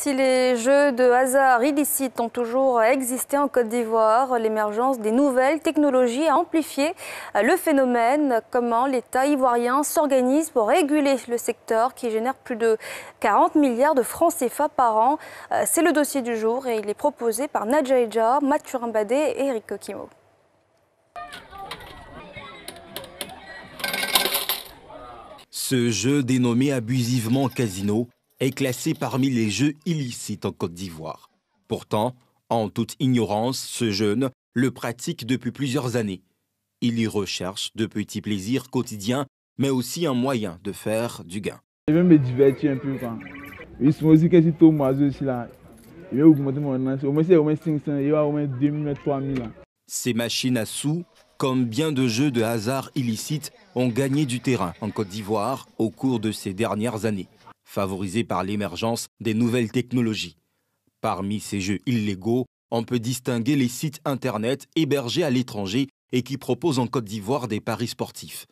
Si les jeux de hasard illicites ont toujours existé en Côte d'Ivoire, l'émergence des nouvelles technologies a amplifié le phénomène. Comment l'État ivoirien s'organise pour réguler le secteur qui génère plus de 40 milliards de francs CFA par an euh, C'est le dossier du jour et il est proposé par Nadja Ejar, Mathurin Badé et Eric Kokimo. Ce jeu dénommé abusivement casino est classé parmi les jeux illicites en Côte d'Ivoire. Pourtant, en toute ignorance, ce jeune le pratique depuis plusieurs années. Il y recherche de petits plaisirs quotidiens, mais aussi un moyen de faire du gain. Je un peu. mon Ces machines à sous, comme bien de jeux de hasard illicites, ont gagné du terrain en Côte d'Ivoire au cours de ces dernières années favorisés par l'émergence des nouvelles technologies. Parmi ces jeux illégaux, on peut distinguer les sites Internet hébergés à l'étranger et qui proposent en Côte d'Ivoire des paris sportifs.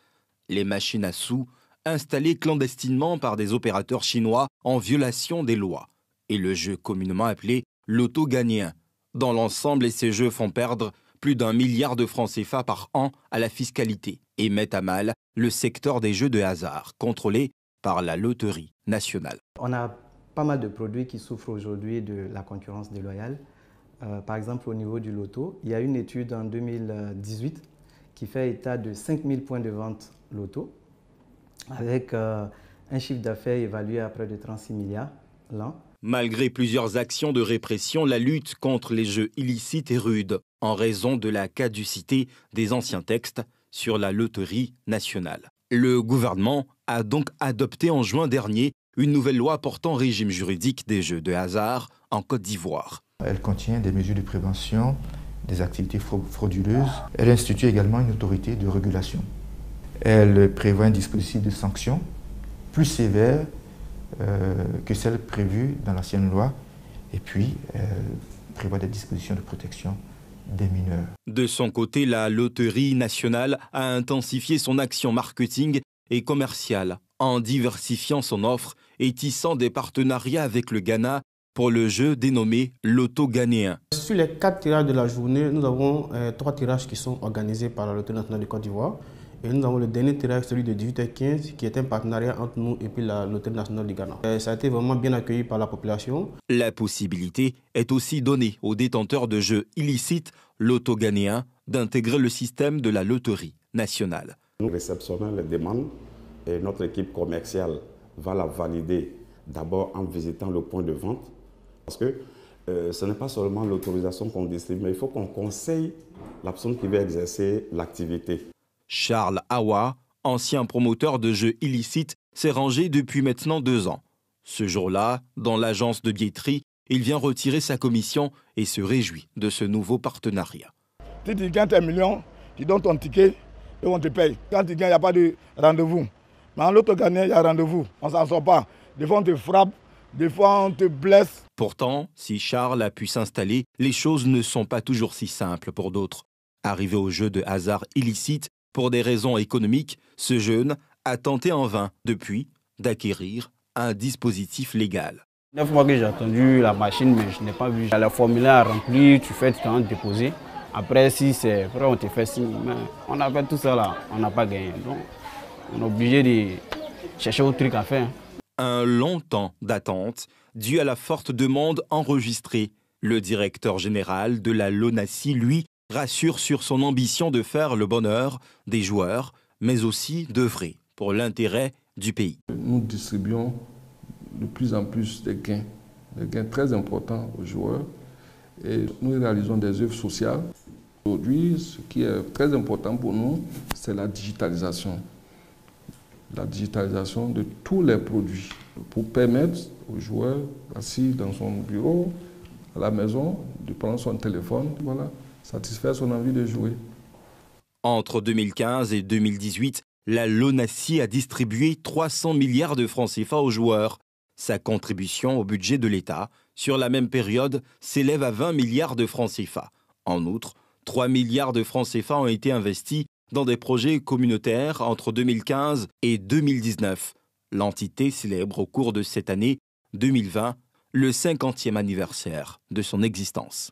Les machines à sous, installées clandestinement par des opérateurs chinois en violation des lois. Et le jeu communément appelé l'auto gagnant. Dans l'ensemble, ces jeux font perdre plus d'un milliard de francs CFA par an à la fiscalité et mettent à mal le secteur des jeux de hasard, contrôlé par la loterie nationale. On a pas mal de produits qui souffrent aujourd'hui de la concurrence déloyale. Euh, par exemple, au niveau du loto, il y a une étude en 2018 qui fait état de 5000 points de vente loto, avec euh, un chiffre d'affaires évalué à près de 36 milliards l'an. Malgré plusieurs actions de répression, la lutte contre les jeux illicites est rude, en raison de la caducité des anciens textes sur la loterie nationale. Le gouvernement a donc adopté en juin dernier une nouvelle loi portant régime juridique des jeux de hasard en Côte d'Ivoire. Elle contient des mesures de prévention des activités frauduleuses. Elle institue également une autorité de régulation. Elle prévoit un dispositif de sanctions plus sévère euh, que celle prévue dans l'ancienne loi. Et puis, elle prévoit des dispositions de protection des mineurs. De son côté, la Loterie nationale a intensifié son action marketing et commerciale en diversifiant son offre et tissant des partenariats avec le Ghana pour le jeu dénommé Loto ghanéen. Sur les quatre tirages de la journée, nous avons euh, trois tirages qui sont organisés par la Loterie nationale de Côte d'Ivoire. Et nous avons le dernier tirage, celui de 18h15, qui est un partenariat entre nous et puis la Loterie nationale du Ghana. Euh, ça a été vraiment bien accueilli par la population. La possibilité est aussi donnée aux détenteurs de jeux illicites, lauto d'intégrer le système de la loterie nationale. Nous réceptionnons les demandes et notre équipe commerciale va la valider d'abord en visitant le point de vente. Parce que euh, ce n'est pas seulement l'autorisation qu'on distribue, mais il faut qu'on conseille la personne qui veut exercer l'activité. Charles Hawa, ancien promoteur de jeux illicites, s'est rangé depuis maintenant deux ans. Ce jour-là, dans l'agence de billetterie, il vient retirer sa commission et se réjouit de ce nouveau partenariat. Si tu gagnes un million, tu donnes ton ticket et on te paye. Quand tu gagnes, il n'y a pas de rendez-vous. Mais en l'autre gagnant, il y a rendez-vous. On s'en sort pas. Des fois, on te frappe, des fois, on te blesse. Pourtant, si Charles a pu s'installer, les choses ne sont pas toujours si simples pour d'autres. Arrivé au jeu de hasard illicite, pour des raisons économiques, ce jeune a tenté en vain, depuis, d'acquérir un dispositif légal. Neuf mois que j'ai attendu la machine, mais je n'ai pas vu. La formulaire rempli, tu fais t'en déposer. Après, si c'est vrai, on te fait signe. Mais on a fait tout ça là, on n'a pas gagné. Donc, on est obligé de chercher autre truc à faire. Un long temps d'attente dû à la forte demande enregistrée. Le directeur général de la LONACI, lui, rassure sur son ambition de faire le bonheur des joueurs, mais aussi d'œuvrer pour l'intérêt du pays. Nous distribuons de plus en plus des gains, des gains très importants aux joueurs, et nous réalisons des œuvres sociales. Aujourd'hui, ce qui est très important pour nous, c'est la digitalisation. La digitalisation de tous les produits pour permettre aux joueurs assis dans son bureau, à la maison, de prendre son téléphone, voilà, satisfaire son envie de jouer. Entre 2015 et 2018, la LONACI a distribué 300 milliards de francs CFA aux joueurs. Sa contribution au budget de l'État, sur la même période, s'élève à 20 milliards de francs CFA. En outre, 3 milliards de francs CFA ont été investis dans des projets communautaires entre 2015 et 2019. L'entité célèbre au cours de cette année 2020 le 50e anniversaire de son existence.